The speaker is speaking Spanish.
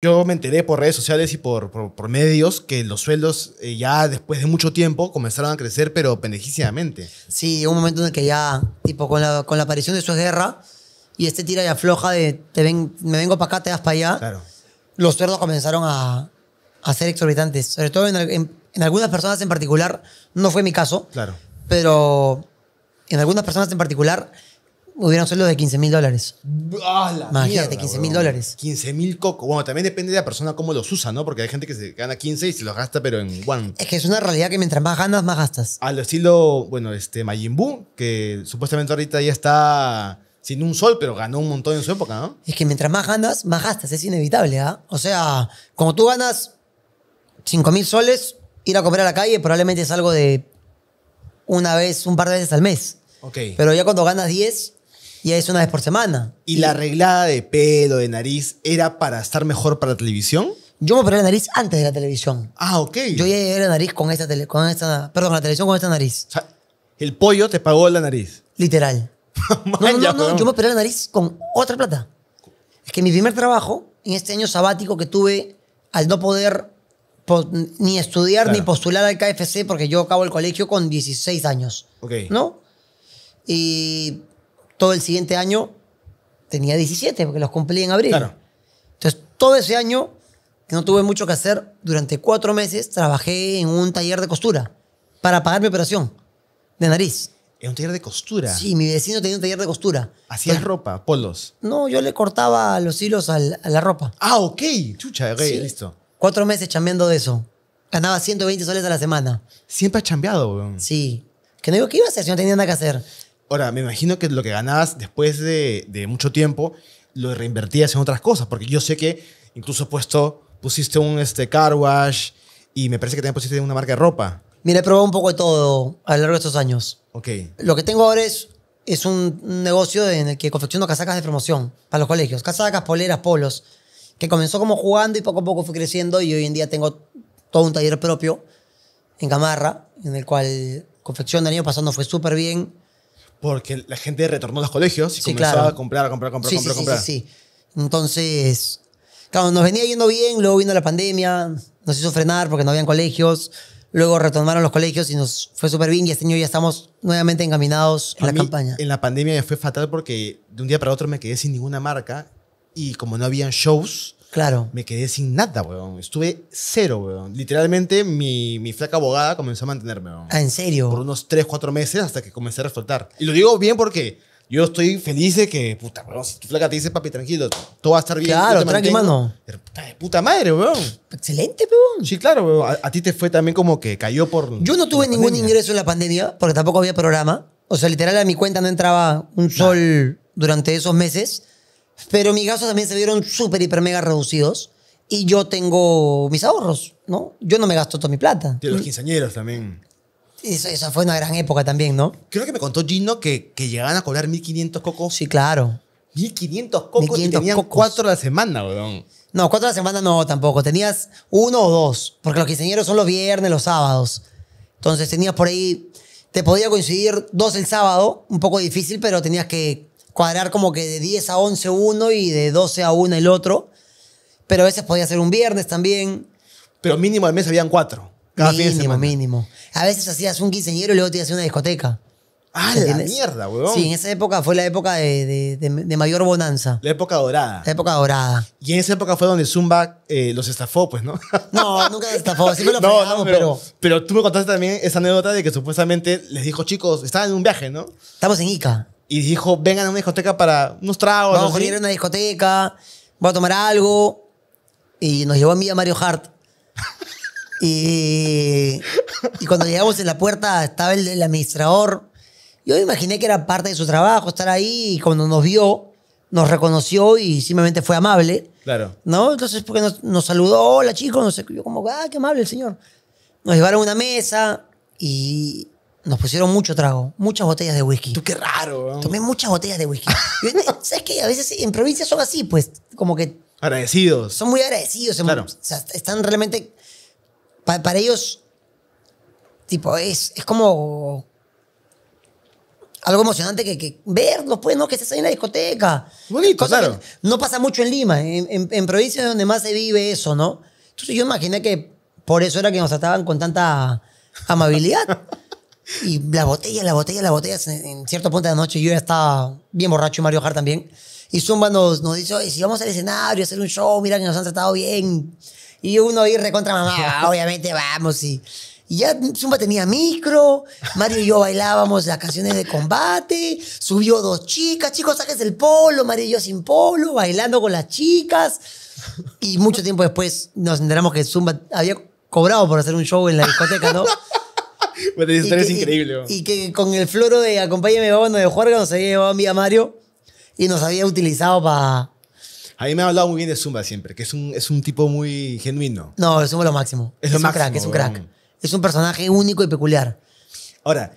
yo me enteré por redes sociales y por, medios que los sueldos eh, ya después de mucho tiempo comenzaron a crecer, pero pendejísimamente. Sí, un momento en el que ya, tipo, con la, aparición de su guerra y este tira y afloja de te me vengo para acá, te vas para allá, los sueldos comenzaron a, ser exorbitantes. Sobre todo en, algunas personas en particular, no fue mi caso, claro. pero en algunas personas en particular hubieran sueldo de 15 mil dólares. ¡Ah, Imagínate, 15 mil dólares. 15 mil coco. Bueno, también depende de la persona cómo los usa, ¿no? Porque hay gente que se gana 15 y se los gasta, pero en one. Es que es una realidad que mientras más ganas, más gastas. Al estilo, bueno, este Majin que supuestamente ahorita ya está sin un sol, pero ganó un montón en su época, ¿no? Es que mientras más ganas, más gastas. Es inevitable, ¿ah? O sea, como tú ganas 5 mil soles, ir a comer a la calle probablemente es algo de una vez, un par de veces al mes. Ok. Pero ya cuando ganas 10, y es una vez por semana. ¿Y, la arreglada de pelo, de nariz, era para estar mejor para la televisión? Yo me operé la nariz antes de la televisión. Ah, ok. Yo ya llegué la nariz con esta, perdón, la televisión con esta nariz. el pollo te pagó la nariz. Literal. no, no, no, yo me operé la nariz con otra plata. Es que mi primer trabajo, en este año sabático que tuve, al no poder ni estudiar ni postular al KFC, porque yo acabo el colegio con 16 años. Ok. ¿No? Y todo el siguiente año tenía 17, porque los cumplí en abril. Claro. Entonces, todo ese año, que no tuve mucho que hacer, durante cuatro meses trabajé en un taller de costura para pagar mi operación de nariz. ¿En un taller de costura? Sí, mi vecino tenía un taller de costura. ¿Hacías ropa, polos? No, yo le cortaba los hilos a la, ropa. Ah, ok, chucha, ok, listo. Cuatro meses chambeando de eso. Ganaba 120 soles a la semana. Siempre has chambeado, weón. Sí. Que no digo que iba a hacer si no tenía nada que hacer. Ahora, me imagino que lo que ganabas después de, mucho tiempo lo reinvertías en otras cosas, porque yo sé que incluso puesto, pusiste un este, car wash y me parece que también pusiste una marca de ropa. Mira, he probado un poco de todo a lo largo de estos años. Ok. Lo que tengo ahora es, es un, negocio en el que confecciono casacas de promoción para los colegios. Casacas, poleras, polos. Que comenzó como jugando y poco a poco fue creciendo y hoy en día tengo todo un taller propio en Camarra, en el cual confección el año pasado fue súper bien porque la gente retornó a los colegios y comenzó a comprar, a comprar, a comprar, a comprar, sí, comprar. Sí, Entonces, claro, nos venía yendo bien, luego vino la pandemia, nos hizo frenar porque no habían colegios, luego retornaron los colegios y nos fue súper bien y este año ya estamos nuevamente encaminados a en la campaña. En la pandemia fue fatal porque de un día para otro me quedé sin ninguna marca y como no habían shows, Claro. Me quedé sin nada, weón. Estuve cero, weón. Literalmente, mi, mi flaca abogada comenzó a mantenerme, weón. Ah, ¿en serio? Por unos 3, 4 meses hasta que comencé a resaltar. Y lo digo bien porque yo estoy feliz de que, puta, weón, si tu flaca te dice, papi, tranquilo, todo va a estar bien. Claro, tranquilo, mano. puta, de puta madre, weón. Excelente, weón. Sí, claro, weón. A, ti te fue también como que cayó por. Yo no tuve ningún ingreso en la pandemia porque tampoco había programa. O sea, literal, a mi cuenta no entraba un sol durante esos meses. Pero mis gastos también se vieron súper, hiper, mega reducidos. Y yo tengo mis ahorros, ¿no? Yo no me gasto toda mi plata. De los quinceañeros también. esa fue una gran época también, ¿no? Creo que me contó Gino que, que llegaban a cobrar 1.500 cocos. Sí, claro. 1500 cocos y tenían cuatro a la semana, weón. No, cuatro a la semana no, tampoco. Tenías uno o dos, porque los quinceañeros son los viernes, los sábados. Entonces tenías por ahí, te podía coincidir dos el sábado, un poco difícil, pero tenías que cuadrar como que de 10 a 11 uno y de 12 a 1 el otro. Pero a veces podía ser un viernes también. Pero mínimo al mes habían cuatro. mínimo, mínimo. A veces hacías un quinceñero y luego te hacías una discoteca. Ah, la mierda, weón. Sí, en esa época fue la época de, mayor bonanza. La época dorada. La época dorada. Y en esa época fue donde Zumba eh, los estafó, pues, ¿no? No, nunca los estafó, lo no, pero, pero, pero... tú me contaste también esa anécdota de que supuestamente les dijo, chicos, estaban en un viaje, ¿no? Estamos en Ica y dijo, vengan a una discoteca para unos tragos. Vamos a ir a una discoteca, voy a tomar algo. Y nos llevó a mí a Mario Hart. y, cuando llegamos en la puerta estaba el, administrador. Yo me imaginé que era parte de su trabajo estar ahí y cuando nos vio, nos reconoció y simplemente fue amable. Claro. ¿No? Entonces, porque nos, saludó, hola chicos, nos escribió como, ah, qué amable el señor. Nos llevaron a una mesa y nos pusieron mucho trago, muchas botellas de whisky. Tú qué raro. Tomé muchas botellas de whisky. ¿Sabes qué? A veces en provincias son así, pues, como que... Agradecidos. Son muy agradecidos. Claro. están realmente... para ellos, tipo, es, es como... Algo emocionante que, verlos, pues, ¿no? Que se ahí en la discoteca. Bonito, No pasa mucho en Lima. En, provincias donde más se vive eso, ¿no? Entonces yo imaginé que por eso era que nos trataban con tanta amabilidad. Y la botella, la botella, la botella. En cierto punto de la noche yo ya estaba bien borracho y Mario Hart también. Y Zumba nos, nos dice, si vamos al escenario a hacer un show, mira que nos han tratado bien. Y uno ahí recontra mamá, obviamente vamos. Y, y, ya Zumba tenía micro, Mario y yo bailábamos las canciones de combate, subió dos chicas, chicos, saques el polo, Mario y yo sin polo, bailando con las chicas. Y mucho tiempo después nos enteramos que Zumba había cobrado por hacer un show en la discoteca, ¿no? es increíble. Y que con el floro de Acompáñame, a de que nos había llevado a mí a Mario y nos había utilizado para... A mí me ha hablado muy bien de Zumba siempre, que es un, es un tipo muy genuino. No, Zumba es lo máximo. Es lo un crack, es un crack. Es un personaje único y peculiar. Ahora,